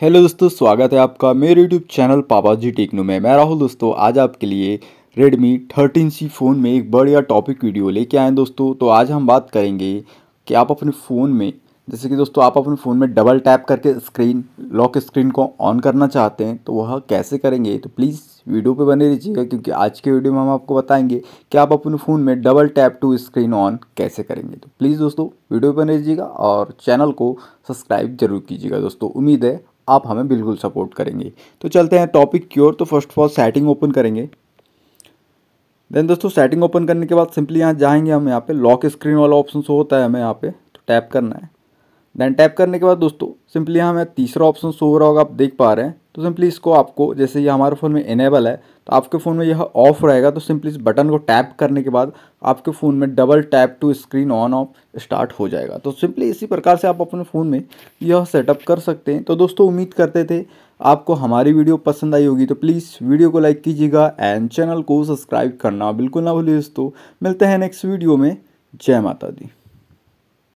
hello दोस्तों स्वागत है आपका मेरे यूट्यूब चैनल पापा जी टेक्नो में मैं राहुल दोस्तों आज आपके लिए रेडमी थर्टीन सी फ़ोन में एक बढ़िया टॉपिक वीडियो लेके आए दोस्तों तो आज हम बात करेंगे कि आप अपने फ़ोन में जैसे कि दोस्तों आप अपने फ़ोन में डबल टैप करके स्क्रीन लॉक स्क्रीन को ऑन करना चाहते हैं तो वह कैसे करेंगे तो प्लीज़ वीडियो पर बने रहिएगा क्योंकि आज के वीडियो में हम आपको बताएंगे कि आप अपने फ़ोन में double tap to screen on कैसे करेंगे तो प्लीज़ दोस्तों वीडियो पर बने रहिएगा और चैनल को सब्सक्राइब जरूर कीजिएगा दोस्तों उम्मीद है आप हमें बिल्कुल सपोर्ट करेंगे तो चलते हैं टॉपिक की ओर तो first of all setting open करेंगे देन दोस्तों सेटिंग ओपन करने के बाद सिंपली यहाँ जाएंगे हम यहाँ पे लॉक स्क्रीन वाला ऑप्शन शो होता है हमें यहाँ पे तो टैप करना है देन टैप करने के बाद दोस्तों सिंपली यहाँ हमें तीसरा ऑप्शन शो हो रहा होगा आप देख पा रहे हैं तो सिंपली इसको आपको जैसे ये हमारे फ़ोन में इनेबल है तो आपके फ़ोन में यह ऑफ रहेगा तो सिंपली इस बटन को टैप करने के बाद आपके फ़ोन में double tap to screen on off start हो जाएगा तो सिंपली इसी प्रकार से आप अपने फ़ोन में यह सेटअप कर सकते हैं तो दोस्तों उम्मीद करते थे आपको हमारी वीडियो पसंद आई होगी तो प्लीज़ वीडियो को लाइक कीजिएगा एंड चैनल को सब्सक्राइब करना बिल्कुल ना भूलिए दोस्तों मिलते हैं नेक्स्ट वीडियो में जय माता दी